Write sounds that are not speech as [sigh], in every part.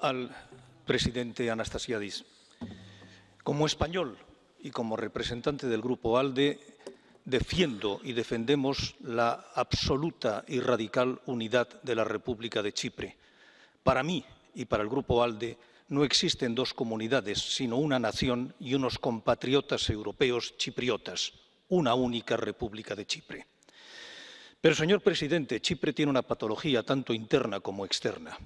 al presidente Anastasiadis. Como español y como representante del Grupo ALDE, defiendo y defendemos la absoluta y radical unidad de la República de Chipre. Para mí y para el Grupo ALDE no existen dos comunidades, sino una nación y unos compatriotas europeos chipriotas, una única República de Chipre. Pero, señor presidente, Chipre tiene una patología tanto interna como externa.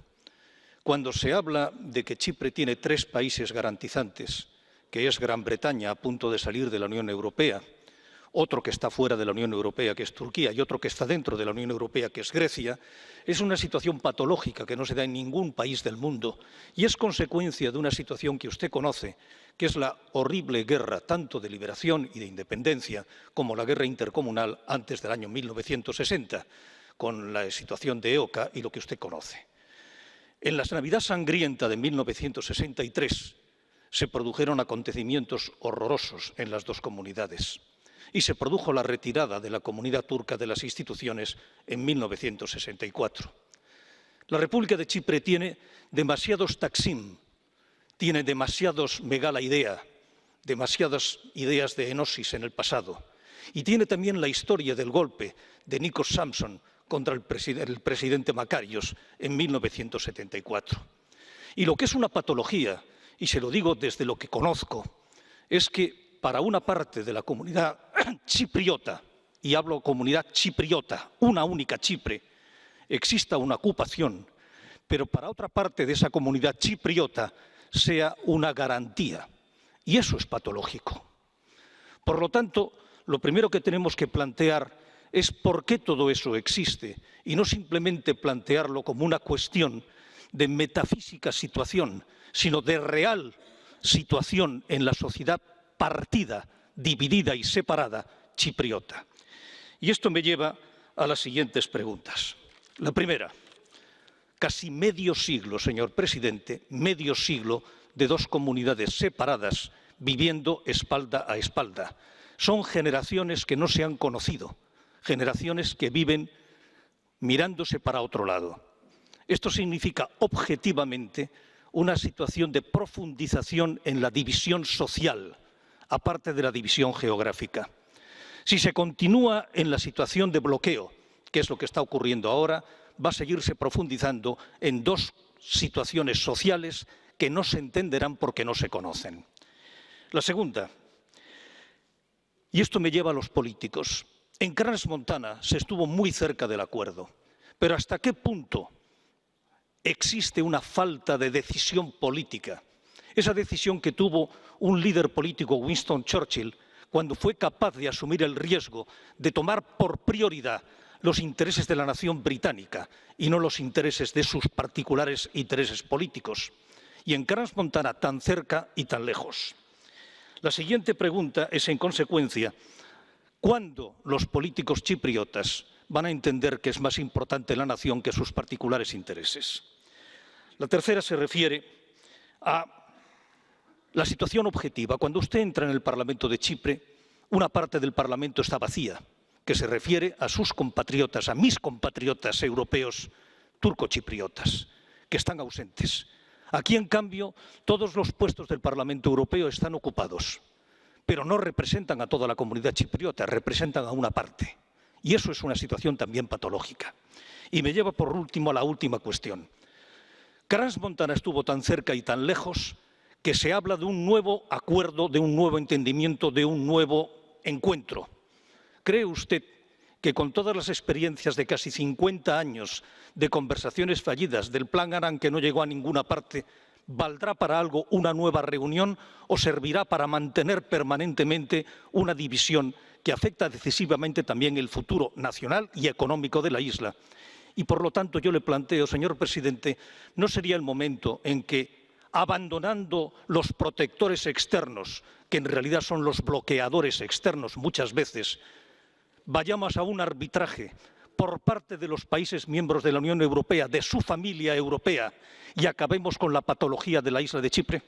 Cuando se habla de que Chipre tiene tres países garantizantes, que es Gran Bretaña a punto de salir de la Unión Europea, otro que está fuera de la Unión Europea, que es Turquía, y otro que está dentro de la Unión Europea, que es Grecia, es una situación patológica que no se da en ningún país del mundo y es consecuencia de una situación que usted conoce, que es la horrible guerra tanto de liberación y de independencia como la guerra intercomunal antes del año 1960, con la situación de EOCA y lo que usted conoce. En la Navidad Sangrienta de 1963 se produjeron acontecimientos horrorosos en las dos comunidades y se produjo la retirada de la comunidad turca de las instituciones en 1964. La República de Chipre tiene demasiados taksim, tiene demasiados megala idea, demasiadas ideas de enosis en el pasado y tiene también la historia del golpe de Nikos Samson contra el, presidente Macarios en 1974. Y lo que es una patología, y se lo digo desde lo que conozco, es que para una parte de la comunidad [clears throat] chipriota, y hablo comunidad chipriota, una única Chipre, exista una ocupación, pero para otra parte de esa comunidad chipriota sea una garantía. Y eso es patológico. Por lo tanto, lo primero que tenemos que plantear es por qué todo eso existe y no simplemente plantearlo como una cuestión de metafísica situación, sino de real situación en la sociedad partida, dividida y separada chipriota. Y esto me lleva a las siguientes preguntas. La primera, casi medio siglo, señor presidente, medio siglo de dos comunidades separadas viviendo espalda a espalda. Son generaciones que no se han conocido, generaciones que viven mirándose para otro lado. Esto significa objetivamente una situación de profundización en la división social, aparte de la división geográfica. Si se continúa en la situación de bloqueo, que es lo que está ocurriendo ahora, va a seguirse profundizando en dos situaciones sociales que no se entenderán porque no se conocen. La segunda, y esto me lleva a los políticos, en Crans Montana se estuvo muy cerca del acuerdo, pero ¿hasta qué punto existe una falta de decisión política? Esa decisión que tuvo un líder político, Winston Churchill, cuando fue capaz de asumir el riesgo de tomar por prioridad los intereses de la nación británica y no los intereses de sus particulares intereses políticos. Y en Crans Montana, tan cerca y tan lejos. La siguiente pregunta es, en consecuencia, ¿Cuándo los políticos chipriotas van a entender que es más importante la nación que sus particulares intereses? La tercera se refiere a la situación objetiva. Cuando usted entra en el Parlamento de Chipre, una parte del Parlamento está vacía, que se refiere a sus compatriotas, a mis compatriotas europeos turcochipriotas, que están ausentes. Aquí, en cambio, todos los puestos del Parlamento Europeo están ocupados pero no representan a toda la comunidad chipriota, representan a una parte. Y eso es una situación también patológica. Y me lleva por último a la última cuestión. Crans Montana estuvo tan cerca y tan lejos que se habla de un nuevo acuerdo, de un nuevo entendimiento, de un nuevo encuentro. ¿Cree usted que con todas las experiencias de casi 50 años de conversaciones fallidas, del plan Aran que no llegó a ninguna parte, ¿Valdrá para algo una nueva reunión o servirá para mantener permanentemente una división que afecta decisivamente también el futuro nacional y económico de la isla? Y por lo tanto yo le planteo, señor presidente, ¿no sería el momento en que, abandonando los protectores externos, que en realidad son los bloqueadores externos muchas veces, vayamos a un arbitraje por parte de los países miembros de la Unión Europea, de su familia europea, y acabemos con la patología de la isla de Chipre?